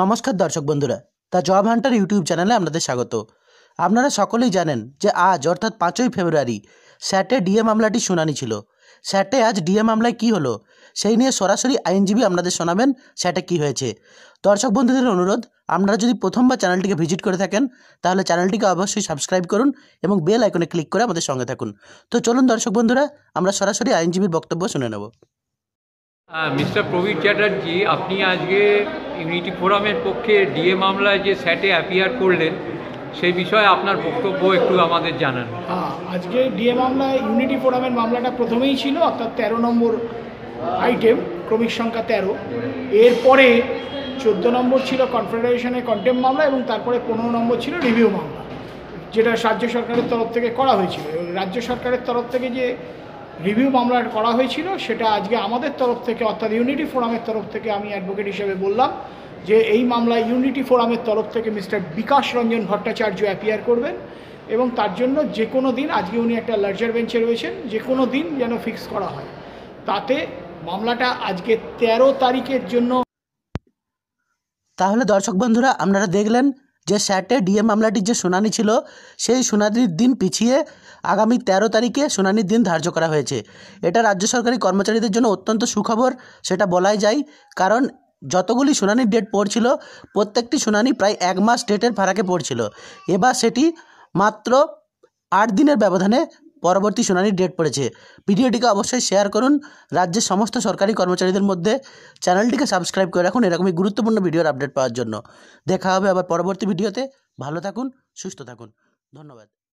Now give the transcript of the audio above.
নমস্কার দর্শক বন্ধুরা দ্য জব হান্টার ইউটিউব চ্যানেলে আপনাদের স্বাগত আপনারা সকলেই জানেন যে আজ অর্থাৎ পাঁচই ফেব্রুয়ারি স্যাটে ডিএ মামলাটি শুনানি ছিল স্যাটে আজ ডিএ মামলায় কি হলো সেই নিয়ে সরাসরি আইনজীবী আপনাদের শোনাবেন স্যাটে কি হয়েছে দর্শক বন্ধুদের অনুরোধ আপনারা যদি প্রথমবার চ্যানেলটিকে ভিজিট করে থাকেন তাহলে চ্যানেলটিকে অবশ্যই সাবস্ক্রাইব করুন এবং বেল আইকনে ক্লিক করে আমাদের সঙ্গে থাকুন তো চলুন দর্শক বন্ধুরা আমরা সরাসরি আইনজীবীর বক্তব্য শুনে নেব মিস্টার প্রবীর চ্যাটার্জি আপনি আজকে ইউনিটি ফোরামের পক্ষে ডিএ মামলায় যে স্যাটে অ্যাপিয়ার করলেন সেই বিষয়ে আপনার বক্তব্য একটু আমাদের জানান হ্যাঁ, আজকে ডিএ মামলায় ইউনিটি ফোরামের মামলাটা প্রথমেই ছিল অর্থাৎ তেরো নম্বর আইটেম ক্রমিক সংখ্যা তেরো এরপরে চোদ্দ নম্বর ছিল কনফেডারেশনের কন্টেম মামলা এবং তারপরে পনেরো নম্বর ছিল রিভিউ মামলা যেটা রাজ্য সরকারের তরফ থেকে করা হয়েছিল রাজ্য সরকারের তরফ থেকে যে রিভিউ মামলা করা হয়েছিল সেটা আজকে আমাদের তরফ থেকে অর্থাৎ ইউনিটি ফোরামের তরফ থেকে আমি অ্যাডভোকেট হিসেবে বললাম যে এই মামলায় ইউনিটি ফোরামের তরফ থেকে মিস্টার বিকাশ রঞ্জন ভট্টাচার্য অ্যাপিয়ার করবেন এবং তার জন্য যে কোনো দিন আজকে উনি একটা লার্জার বেঞ্চে রয়েছেন যে কোনো দিন যেন ফিক্স করা হয় তাতে মামলাটা আজকে ১৩ তারিখের জন্য তাহলে দর্শক বন্ধুরা আপনারা দেখলেন যে স্যাটে ডিএ মামলাটির যে শুনানি ছিল সেই শুনানির দিন পিছিয়ে আগামী ১৩ তারিখে শুনানির দিন ধার্য করা হয়েছে এটা রাজ্য সরকারি কর্মচারীদের জন্য অত্যন্ত সুখবর সেটা বলাই যায় কারণ যতগুলি শুনানির ডেট পড়ছিল প্রত্যেকটি শুনানি প্রায় এক মাস ডেটের ফারাকে পড়ছিল এবার সেটি মাত্র আট দিনের ব্যবধানে পরবর্তী শুনানির ডেট পড়েছে ভিডিওটিকে অবশ্যই শেয়ার করুন রাজ্যের সমস্ত সরকারি কর্মচারীদের মধ্যে চ্যানেলটিকে সাবস্ক্রাইব করে রাখুন এরকমই গুরুত্বপূর্ণ ভিডিওর আপডেট পাওয়ার জন্য দেখা হবে আবার পরবর্তী ভিডিওতে ভালো থাকুন সুস্থ থাকুন ধন্যবাদ